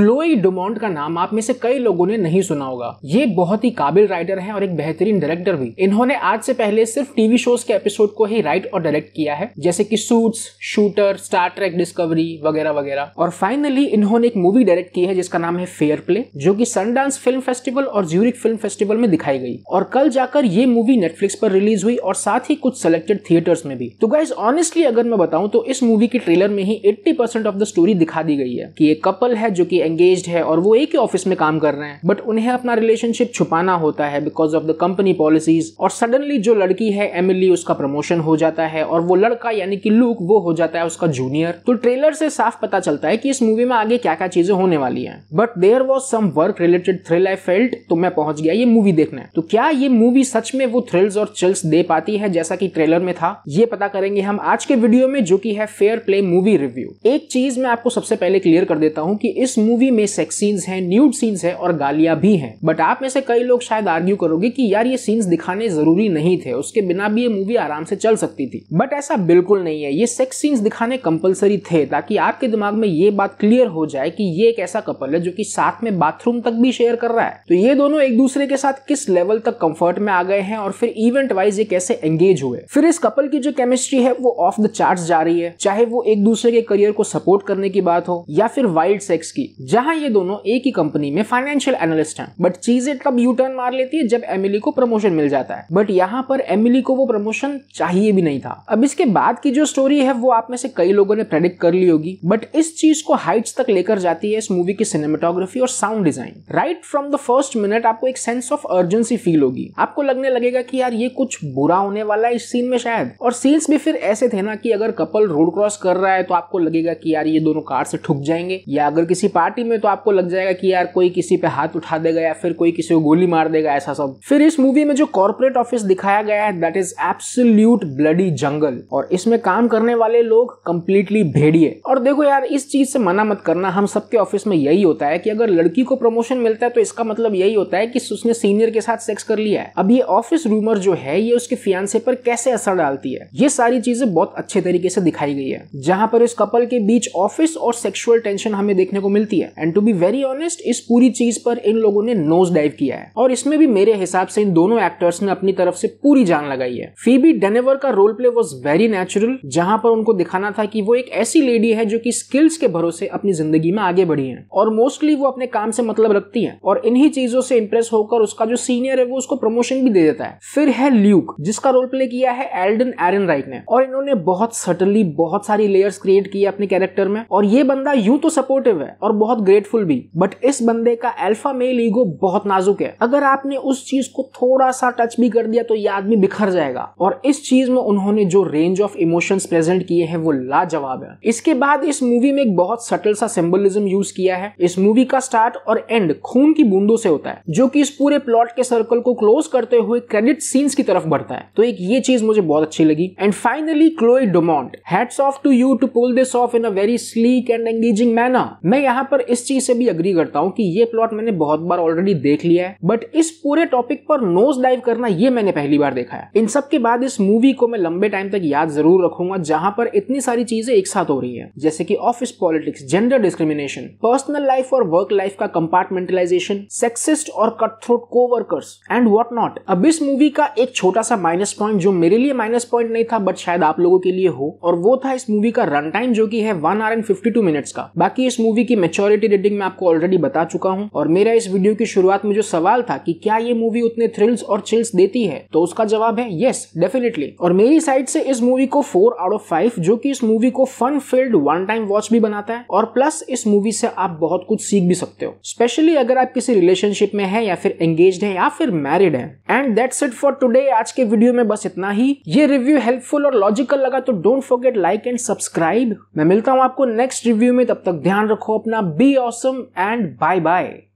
Chloe डोमोंट का नाम आप में से कई लोगों ने नहीं सुना होगा ये बहुत ही काबिल राइटर हैं और एक बेहतरीन डायरेक्टर भी इन्होंने आज से पहले सिर्फ टीवी शोज के एपिसोड को ही राइट और डायरेक्ट किया है जैसे कि Suits Shooter Star Trek Discovery वगैरह वगैरह और फाइनली इन्होंने एक मूवी डायरेक्ट की है जिसका नाम है फेयर प्ले जो की सनडांस फिल्म फेस्टिवल और ज्यूरिक फिल्म फेस्टिवल में दिखाई गई और कल जाकर ये मूवी नेटफ्लिक्स पर रिलीज हुई और साथ ही कुछ सिलेक्टेड थिएटर्स में भी तो गाइज ऑनेस्टली अगर मैं बताऊं तो इस मूवी के ट्रेलर में ही एट्टी ऑफ द स्टोरी दिखा दी गई है कि एक कपल है जो की एंगेज है और वो एक ही ऑफिस में काम कर रहे हैं बट उन्हें अपना रिलेशनशिप छुपाना होता है because of the company policies और सडनली जो लड़की है एमिली उसका प्रमोशन हो जाता है और वो लड़का यानी कि लुक वो हो जाता है उसका जूनियर तो ट्रेलर से साफ पता चलता है कि इस मूवी में आगे क्या क्या चीजें होने वाली है but there was some work related thrill I felt तो मैं पहुंच गया ये मूवी देखने तो क्या ये मूवी सच में वो थ्रिल्स और चिल्स दे पाती है जैसा की ट्रेलर में था ये पता करेंगे हम आज के वीडियो में जो की है फेयर प्ले मूवी रिव्यू एक चीज मैं आपको सबसे पहले क्लियर कर देता हूँ की इस मूवी मूवी में सेक्स सीन्स हैं न्यूड सीन्स हैं और गालियां भी हैं बट आप में से कई लोग शायद आर्ग्यू करोगे कि यार ये सीन्स दिखाने जरूरी नहीं थे उसके बिना भी ये मूवी आराम से चल सकती थी बट ऐसा बिल्कुल नहीं है ये सेक्स सीन्स दिखाने कंपलसरी थे ताकि आपके दिमाग में ये बात क्लियर हो जाए कि ये एक ऐसा कपल है जो कि साथ में बाथरूम तक भी शेयर कर रहा है तो ये दोनों एक दूसरे के साथ किस लेवल तक कंफर्ट में आ गए हैं और फिर इवेंट वाइज ये कैसे एंगेज हुए फिर इस कपल की जो केमिस्ट्री है वो ऑफ द चार्ट जा रही है चाहे वो एक दूसरे के करियर को सपोर्ट करने की बात हो या फिर वाइल्ड सेक्स की जहां ये दोनों एक ही कंपनी में फाइनेंशियल एनालिस्ट हैं बट चीजें तब यू टर्न मार लेती है जब एमिली को प्रमोशन मिल जाता है बट यहाँ पर एमिली को वो प्रमोशन चाहिए भी नहीं था अब इसके बाद की जो स्टोरी है वो आप में से कई लोगों ने प्रेडिक्ट कर ली होगी बट इस चीज को हाइट्स तक लेकर जाती है इस मूवी की सिनेमाटोग्राफी और sound design right from the first minute आपको एक सेंस ऑफ अर्जेंसी फील होगी आपको लगने लगेगा कि यार ये कुछ बुरा होने वाला है इस सीन में शायद और सीन्स भी फिर ऐसे थे ना कि अगर कपल रोड क्रॉस कर रहा है तो आपको लगेगा कि यार ये दोनों कार से ठुक जाएंगे या अगर किसी पार्ट पार्टी में तो आपको लग जाएगा कि यार कोई किसी पे हाथ उठा देगा या फिर कोई किसी को गोली मार देगा ऐसा सब फिर इस मूवी में जो कॉर्पोरेट ऑफिस दिखाया गया है that is absolute bloody jungle और इसमें काम करने वाले लोग कंप्लीटली भेड़िए और देखो यार इस चीज से मना मत करना हम सबके ऑफिस में यही होता है कि अगर लड़की को प्रमोशन मिलता है तो इसका मतलब यही होता है कि उसने सीनियर के साथ सेक्स कर लिया है अब ये ऑफिस रूमर जो है ये उसके फियांसे पर कैसे असर डालती है ये सारी चीजें बहुत अच्छे तरीके से दिखाई गई है जहां पर इस कपल के बीच ऑफिस और सेक्सुअल टेंशन हमें देखने को मिलती है है and to be very honest इस पूरी चीज पर इन लोगों ने नोज डाइव किया है और इसमें भी मेरे हिसाब से इन दोनों एक्टर्स ने अपनी तरफ से पूरी जान लगाई है फीबी डेनेवर का role play was very natural जहां पर उनको दिखाना था कि वो एक ऐसी लेडी है जो कि स्किल्स के भरोसे अपनी जिंदगी में आगे बढ़ी है और मोस्टली वो अपने काम से मतलब रखती है और इन्हीं चीजों से इंप्रेस होकर उसका जो सीनियर है वो उसको प्रमोशन भी दे देता है फिर है ल्यूक जिसका रोल प्ले किया है एल्डन एरन राइट ने और इन्होंने बहुत सटनली बहुत सारी लेयर्स क्रिएट की अपने कैरेक्टर में और ये बंदा यूं तो सपोर्टिव है और बहुत बहुत ग्रेटफुल भी बट इस बंदे का एल्फा मेल ईगो बहुत नाजुक है अगर आपने उस चीज को थोड़ा सा टच भी कर दिया तो ये आदमी बिखर जाएगा और इस चीज में उन्होंने जो रेंज ऑफ इमोशंस प्रेजेंट किए हैं वो लाजवाब है इसके बाद इस मूवी में एक बहुत सटल सा सिंबलिज्म यूज किया है इस मूवी का स्टार्ट और एंड खून की बूंदों से होता है जो की इस पूरे प्लॉट के सर्कल को क्लोज करते हुए क्रेडिट सीन्स की तरफ बढ़ता है तो एक ये चीज मुझे बहुत अच्छी लगी and finally Chloe Domont hats off to you to pull this off in a very sleek and engaging manner मैं यहाँ पर पर इस चीज से भी अग्री करता हूँ कि ये प्लॉट मैंने बहुत बार ऑलरेडी देख लिया है बट इस पूरे टॉपिक पर नोज डाइव करना ये मैंने पहली बार देखा है इन सब के बाद इस मूवी को मैं लंबे टाइम तक याद जरूर रखूंगा जहां पर इतनी सारी चीजें एक साथ हो रही है जैसे की office politics gender discrimination personal life और वर्क लाइफ का कंपार्टमेंटलाइजेशन सेक्सिस्ट और cut throat coworkers and what not अब इस मूवी का एक छोटा सा माइनस पॉइंट जो मेरे लिए माइनस पॉइंट नहीं था बट शायद आप लोगों के लिए हो और वो था इस मूवी का रन टाइम जो की है one hour and fifty two minutes का बाकी इस मूवी की मेच्योर क्वालिटी रेटिंग मैं आपको ऑलरेडी बता चुका हूँ और मेरा इस वीडियो की शुरुआत में जो सवाल था कि क्या ये मूवी उतने थ्रिल्स और चिल्स देती है तो उसका जवाब है येस डेफिनेटली और मेरी साइड से इस मूवी को फोर आउट ऑफ फाइव जो की इस मूवी को fun filled one time watch भी बनाता है और प्लस इस मूवी से आप बहुत कुछ सीख भी सकते हो स्पेशली अगर आप किसी रिलेशनशिप में है या फिर एंगेज है या फिर मैरिड है and that's it for today आज के वीडियो में बस इतना ही ये रिव्यू हेल्पफुल और लॉजिकल लगा तो don't forget like and subscribe मैं मिलता हूं आपको नेक्स्ट रिव्यू में तब तक ध्यान रखो अपना Be awesome and bye bye.